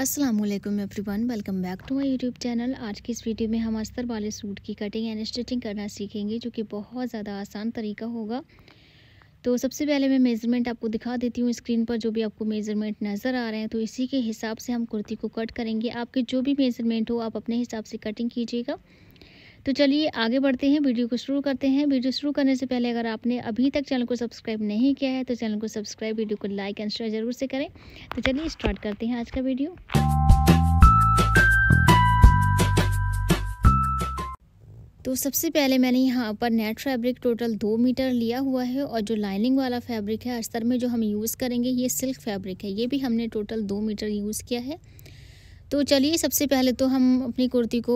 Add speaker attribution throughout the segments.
Speaker 1: Aslam everyone welcome back to my YouTube channel आज की इस वीडियो में हम अस्तर वाले सूट की कटिंग एंड स्टिचिंग करना सीखेंगे जो कि बहुत ज़्यादा आसान तरीका होगा तो सबसे पहले मैं मेज़रमेंट आपको दिखा देती हूँ स्क्रीन पर जो भी आपको मेज़रमेंट नज़र आ रहे हैं तो इसी के हिसाब से हम कुर्ती को कट करेंगे आपके जो भी मेज़रमेंट हो आप अपने हिसाब से कटिंग कीजिएगा तो चलिए आगे बढ़ते हैं वीडियो को शुरू करते हैं वीडियो शुरू करने से पहले अगर आपने अभी तक चैनल को सब्सक्राइब नहीं किया है तो चैनल को सब्सक्राइब वीडियो को लाइक एंड शेयर जरूर से करें तो चलिए स्टार्ट करते हैं आज का वीडियो तो सबसे पहले मैंने यहाँ पर नेट फैब्रिक टोटल दो मीटर लिया हुआ है और जो लाइनिंग वाला फैब्रिक है अस्तर में जो हम यूज़ करेंगे ये सिल्क फैब्रिक है ये भी हमने टोटल दो मीटर यूज़ किया है तो चलिए सबसे पहले तो हम अपनी कुर्ती को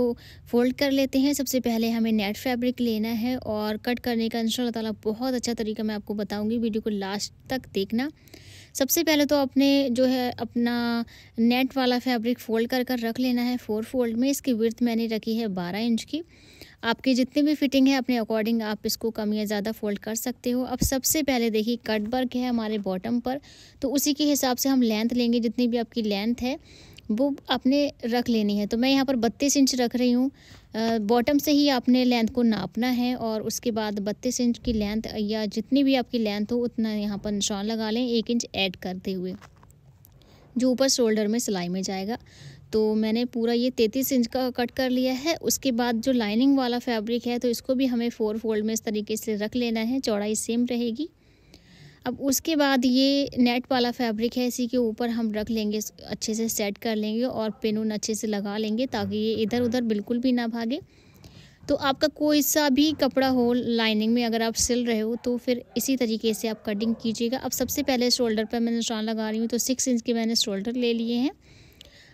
Speaker 1: फोल्ड कर लेते हैं सबसे पहले हमें नेट फैब्रिक लेना है और कट करने का इंशाल्लाह तला बहुत अच्छा तरीका मैं आपको बताऊंगी वीडियो को लास्ट तक देखना सबसे पहले तो आपने जो है अपना नेट वाला फैब्रिक फोल्ड कर कर रख लेना है फोर फोल्ड में इसकी विर्थ मैंने रखी है बारह इंच की आपकी जितनी भी फिटिंग है अपने अकॉर्डिंग आप इसको कम या ज़्यादा फोल्ड कर सकते हो अब सबसे पहले देखिए कट वर्क है हमारे बॉटम पर तो उसी के हिसाब से हम लेंथ लेंगे जितनी भी आपकी लेंथ है वो आपने रख लेनी है तो मैं यहाँ पर बत्तीस इंच रख रही हूँ बॉटम से ही आपने लेंथ को नापना है और उसके बाद बत्तीस इंच की लेंथ या जितनी भी आपकी लेंथ हो उतना यहाँ पर निशान लगा लें एक इंच ऐड करते हुए जो ऊपर शोल्डर में सिलाई में जाएगा तो मैंने पूरा ये तैंतीस इंच का कट कर लिया है उसके बाद जो लाइनिंग वाला फैब्रिक है तो इसको भी हमें फोर फोल्ड में इस तरीके से रख लेना है चौड़ाई सेम रहेगी अब उसके बाद ये नेट वाला फैब्रिक है इसी के ऊपर हम रख लेंगे अच्छे से सेट कर लेंगे और पिन उन अच्छे से लगा लेंगे ताकि ये इधर उधर बिल्कुल भी ना भागे तो आपका कोई सा भी कपड़ा हो लाइनिंग में अगर आप सिल रहे हो तो फिर इसी तरीके से आप कटिंग कीजिएगा अब सबसे पहले शोल्डर पर मैं निशान लगा रही हूँ तो सिक्स इंच के मैंने शोल्डर ले लिए हैं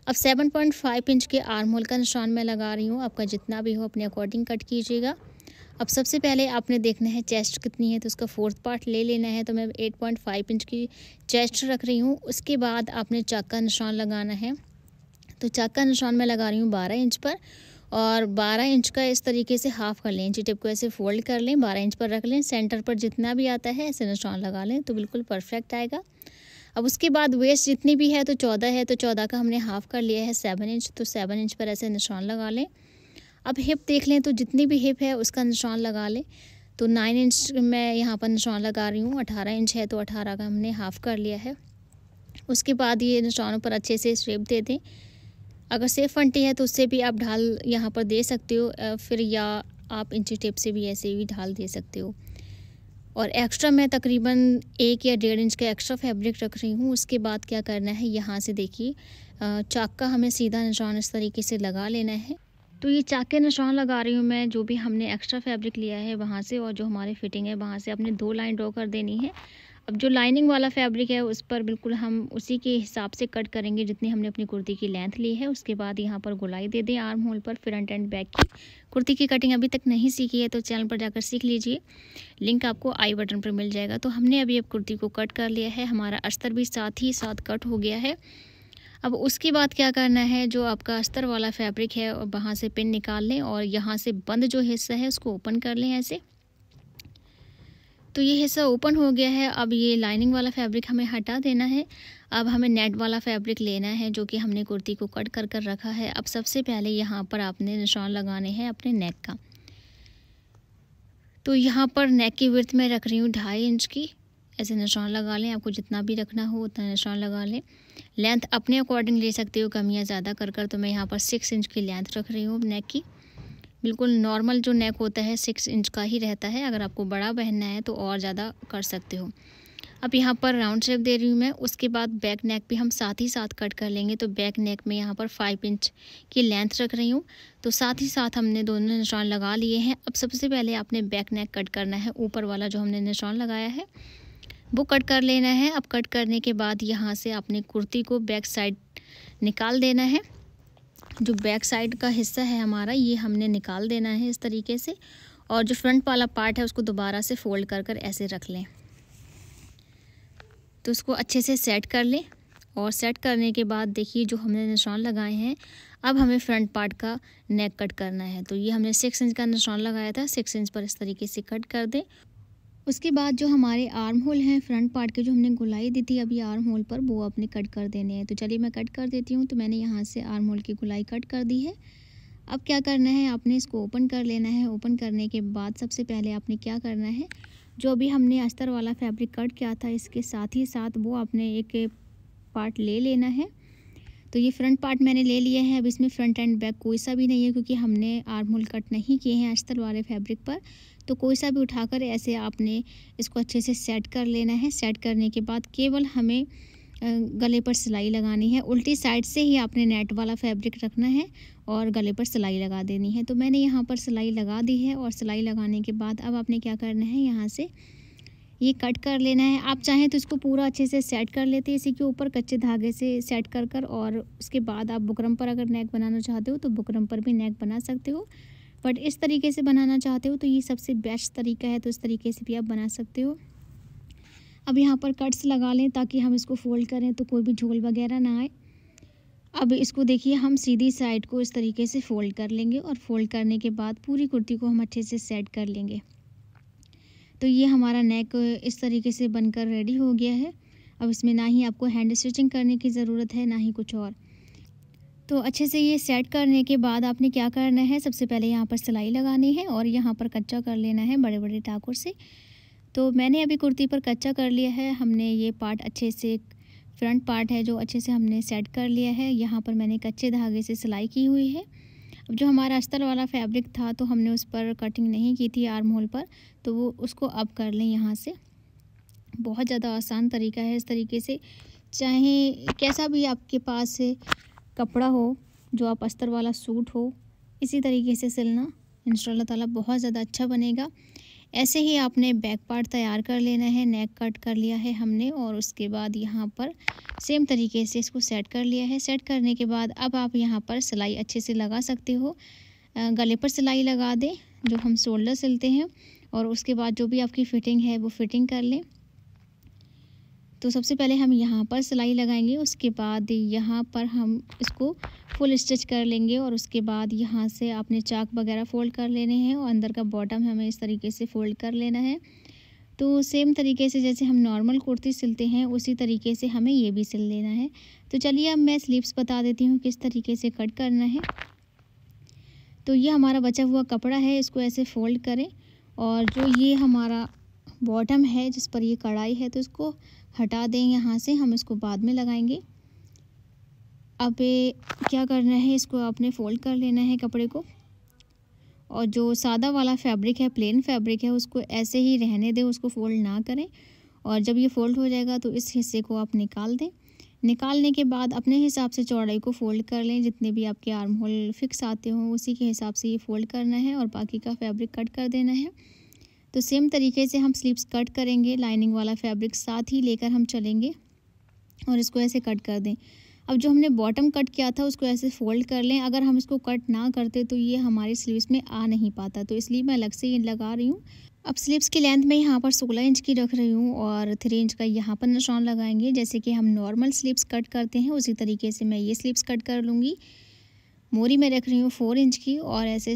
Speaker 1: अब सेवन पॉइंट फाइव इंच के आर्म होल का निशान मैं लगा रही हूँ आपका जितना भी हो अपने अकॉर्डिंग कट कीजिएगा अब सबसे पहले आपने देखना है चेस्ट कितनी है तो उसका फोर्थ पार्ट ले लेना है तो मैं 8.5 इंच की चेस्ट रख रही हूँ उसके बाद आपने चाक का निशान लगाना है तो चाक का निशान मैं लगा रही हूँ बारह इंच पर और 12 इंच का इस तरीके से हाफ कर लें चिटिप को ऐसे फोल्ड कर लें बारह इंच पर रख लें सेंटर पर जितना भी आता है ऐसे निशान लगा लें तो बिल्कुल परफेक्ट आएगा अब उसके बाद वेस्ट जितनी भी है तो चौदह है तो चौदह का हमने हाफ कर लिया है सेवन इंच तो सेवन इंच पर ऐसे निशान लगा लें अब हिप देख लें तो जितनी भी हिप है उसका निशान लगा लें तो नाइन इंच मैं यहाँ पर निशान लगा रही हूँ अठारह इंच है तो अठारह का हमने हाफ़ कर लिया है उसके बाद ये निशानों पर अच्छे से शेप दे दें अगर सेफ फंटी है तो उससे भी आप ढाल यहाँ पर दे सकते हो फिर या आप इंची टेप से भी ऐसे भी ढाल दे सकते हो और एक्स्ट्रा मैं तकरीबन एक या डेढ़ इंच का एक्स्ट्रा फैब्रिक रख रही हूँ उसके बाद क्या करना है यहाँ से देखिए चाक का हमें सीधा निशान इस तरीके से लगा लेना है तो ये चाक के निशान लगा रही हूँ मैं जो भी हमने एक्स्ट्रा फैब्रिक लिया है वहाँ से और जो हमारी फिटिंग है वहाँ से अपने दो लाइन ड्रॉ कर देनी है अब जो लाइनिंग वाला फैब्रिक है उस पर बिल्कुल हम उसी के हिसाब से कट करेंगे जितनी हमने अपनी कुर्ती की लेंथ ली है उसके बाद यहाँ पर गुलाई दे दें आर्म होल पर फ्रंट एंड बैक की कुर्ती की कटिंग अभी तक नहीं सीखी है तो चैनल पर जाकर सीख लीजिए लिंक आपको आई बटन पर मिल जाएगा तो हमने अभी अब कुर्ती को कट कर लिया है हमारा अस्तर भी साथ ही साथ कट हो गया है अब उसके बाद क्या करना है जो आपका अस्तर वाला फैब्रिक है और वहाँ से पिन निकाल लें और यहाँ से बंद जो हिस्सा है उसको ओपन कर लें ऐसे तो ये हिस्सा ओपन हो गया है अब ये लाइनिंग वाला फैब्रिक हमें हटा देना है अब हमें नेट वाला फैब्रिक लेना है जो कि हमने कुर्ती को कट कर कर रखा है अब सबसे पहले यहाँ पर आपने निशान लगाने हैं अपने नेक का तो यहाँ पर नेक की विर्थ में रख रही हूँ ढाई इंच की ऐसे निशान लगा लें आपको जितना भी रखना हो उतना निशान लगा लें लेंथ अपने अकॉर्डिंग ले सकते हो कम या ज़्यादा कर कर तो मैं यहाँ पर सिक्स इंच की लेंथ रख रही हूँ नेक की बिल्कुल नॉर्मल जो नेक होता है सिक्स इंच का ही रहता है अगर आपको बड़ा पहनना है तो और ज़्यादा कर सकते हो अब यहाँ पर राउंड शेप दे रही हूँ मैं उसके बाद बैक नेक भी हम साथ ही साथ कट कर लेंगे तो बैक नेक में यहाँ पर फाइव इंच की लेंथ रख रही हूँ तो साथ ही साथ हमने दोनों निशान लगा लिए हैं अब सबसे पहले आपने बैक नेक कट करना है ऊपर वाला जो हमने निशान लगाया है वो कट कर लेना है अब कट करने के बाद यहाँ से आपने कुर्ती को बैक साइड निकाल देना है जो बैक साइड का हिस्सा है हमारा ये हमने निकाल देना है इस तरीके से और जो फ्रंट वाला पार्ट है उसको दोबारा से फोल्ड कर कर ऐसे रख लें तो उसको अच्छे से सेट कर लें और सेट करने के बाद देखिए जो हमने निशान लगाए हैं अब हमें फ्रंट पार्ट का नेक कट करना है तो ये हमने सिक्स इंच का निशान लगाया था सिक्स इंच पर इस तरीके से कट कर दें उसके बाद जो हमारे आर्म होल हैं फ्रंट पार्ट के जो हमने गुलाई दी थी अभी आर्म होल पर वो अपने कट कर देने हैं तो चलिए मैं कट कर देती हूँ तो मैंने यहाँ से आर्म होल की गुलाई कट कर दी है अब क्या करना है आपने इसको ओपन कर लेना है ओपन करने के बाद सबसे पहले आपने क्या करना है जो अभी हमने अस्तर वाला फैब्रिक कट किया था इसके साथ ही साथ वो आपने एक पार्ट ले लेना है तो ये फ्रंट पार्ट मैंने ले लिया है अब इसमें फ्रंट एंड बैक कोई सा भी नहीं है क्योंकि हमने आर्म होल कट नहीं किए हैं अस्तर वाले फैब्रिक पर तो कोई सा भी उठाकर ऐसे आपने इसको अच्छे से सेट कर लेना है सेट करने के बाद केवल हमें गले पर सिलाई लगानी है उल्टी साइड से ही आपने नेट वाला फैब्रिक रखना है और गले पर सिलाई लगा देनी है तो मैंने यहाँ पर सिलाई लगा दी है और सिलाई लगाने के बाद अब आपने क्या करना है यहाँ से ये कट कर लेना है आप चाहें तो इसको पूरा अच्छे से सेट कर लेते हैं इसी के ऊपर कच्चे धागे से सेट कर कर और उसके बाद आप बुकरम पर अगर नेक बनाना चाहते हो तो बुकरम पर भी नेक बना सकते हो बट इस तरीके से बनाना चाहते हो तो ये सबसे बेस्ट तरीका है तो इस तरीके से भी आप बना सकते हो अब यहाँ पर कट्स लगा लें ताकि हम इसको फोल्ड करें तो कोई भी झोल वगैरह ना आए अब इसको देखिए हम सीधी साइड को इस तरीके से फ़ोल्ड कर लेंगे और फ़ोल्ड करने के बाद पूरी कुर्ती को हम अच्छे से सेट कर लेंगे तो ये हमारा नेक इस तरीके से बनकर रेडी हो गया है अब इसमें ना ही आपको हैंड स्टिचिंग करने की ज़रूरत है ना ही कुछ और तो अच्छे से ये सेट करने के बाद आपने क्या करना है सबसे पहले यहाँ पर सिलाई लगानी है और यहाँ पर कच्चा कर लेना है बड़े बड़े टाकुर से तो मैंने अभी कुर्ती पर कच्चा कर लिया है हमने ये पार्ट अच्छे से फ्रंट पार्ट है जो अच्छे से हमने सेट कर लिया है यहाँ पर मैंने कच्चे धागे से सिलाई की हुई है अब जो हमारा अस्तर वाला फैब्रिक था तो हमने उस पर कटिंग नहीं की थी आर्म होल पर तो वो उसको अब कर लें यहाँ से बहुत ज़्यादा आसान तरीका है इस तरीके से चाहे कैसा भी आपके पास कपड़ा हो जो आप अस्तर वाला सूट हो इसी तरीके से सिलना इन ताला बहुत ज़्यादा अच्छा बनेगा ऐसे ही आपने बैक पार्ट तैयार कर लेना है नेक कट कर लिया है हमने और उसके बाद यहाँ पर सेम तरीके से इसको सेट कर लिया है सेट करने के बाद अब आप यहाँ पर सिलाई अच्छे से लगा सकते हो गले पर सिलाई लगा दें जो हम शोल्डर सिलते हैं और उसके बाद जो भी आपकी फ़िटिंग है वो फ़िटिंग कर लें तो सबसे पहले हम यहाँ पर सिलाई लगाएंगे उसके बाद यहाँ पर हम इसको फुल स्टिच कर लेंगे और उसके बाद यहाँ से आपने चाक वगैरह फोल्ड कर लेने हैं और अंदर का बॉटम हमें इस तरीके से फोल्ड कर लेना है तो सेम तरीके से जैसे हम नॉर्मल कुर्ती सिलते हैं उसी तरीके से हमें ये भी सिल लेना है तो चलिए अब मैं स्लीव्स बता देती हूँ किस तरीके से कट करना है तो ये हमारा बचा हुआ कपड़ा है इसको ऐसे फोल्ड करें और जो ये हमारा बॉटम है जिस पर ये कढ़ाई है तो इसको हटा दें यहाँ से हम इसको बाद में लगाएंगे अब क्या करना है इसको आपने फ़ोल्ड कर लेना है कपड़े को और जो सादा वाला फैब्रिक है प्लेन फैब्रिक है उसको ऐसे ही रहने दें उसको फ़ोल्ड ना करें और जब ये फ़ोल्ड हो जाएगा तो इस हिस्से को आप निकाल दें निकालने के बाद अपने हिसाब से चौड़ाई को फ़ोल्ड कर लें जितने भी आपके आर्म होल फिक्स आते हों उसी के हिसाब से ये फ़ोल्ड करना है और बाकी का फैब्रिक कट कर देना है तो सेम तरीके से हम स्लीव्स कट करेंगे लाइनिंग वाला फैब्रिक साथ ही लेकर हम चलेंगे और इसको ऐसे कट कर दें अब जो हमने बॉटम कट किया था उसको ऐसे फोल्ड कर लें अगर हम इसको कट ना करते तो ये हमारे स्लीव्स में आ नहीं पाता तो इसलिए मैं अलग से ये लगा रही हूँ अब स्लीव्स की लेंथ मैं यहाँ पर 16 इंच की रख रही हूँ और 3 इंच का यहाँ पर निशान लगाएंगे जैसे कि हम नॉर्मल स्लीव्स कट करते हैं उसी तरीके से मैं ये स्लीव्स कट कर लूँगी मोरी मैं रख रही हूँ फोर इंच की और ऐसे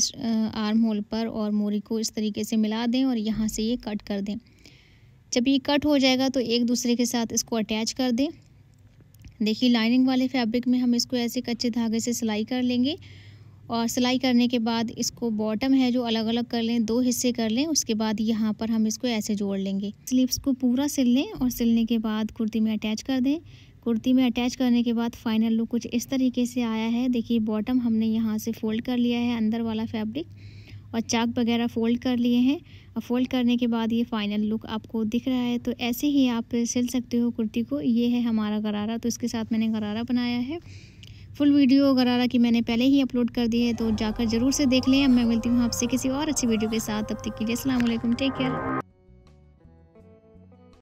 Speaker 1: आर्म होल पर और मोरी को इस तरीके से मिला दें और यहाँ से ये कट कर दें जब ये कट हो जाएगा तो एक दूसरे के साथ इसको अटैच कर दें देखिए लाइनिंग वाले फैब्रिक में हम इसको ऐसे कच्चे धागे से सिलाई कर लेंगे और सिलाई करने के बाद इसको बॉटम है जो अलग अलग कर लें दो हिस्से कर लें उसके बाद यहाँ पर हम इसको ऐसे जोड़ लेंगे स्लीव्स को पूरा सिल लें और सिलने के बाद कुर्ती में अटैच कर दें कुर्ती में अटैच करने के बाद फाइनल लुक कुछ इस तरीके से आया है देखिए बॉटम हमने यहाँ से फ़ोल्ड कर लिया है अंदर वाला फैब्रिक और चाक वगैरह फ़ोल्ड कर लिए हैं और फ़ोल्ड करने के बाद ये फाइनल लुक आपको दिख रहा है तो ऐसे ही आप सिल सकते हो कुर्ती को ये है हमारा गरारा तो इसके साथ मैंने गरारा बनाया है फुल वीडियो गरारा की मैंने पहले ही अपलोड कर दी है तो जाकर ज़रूर से देख लें अब मैं मिलती हूँ आपसे किसी और अच्छी वीडियो के साथ तब तक के लिए असल टेक केयर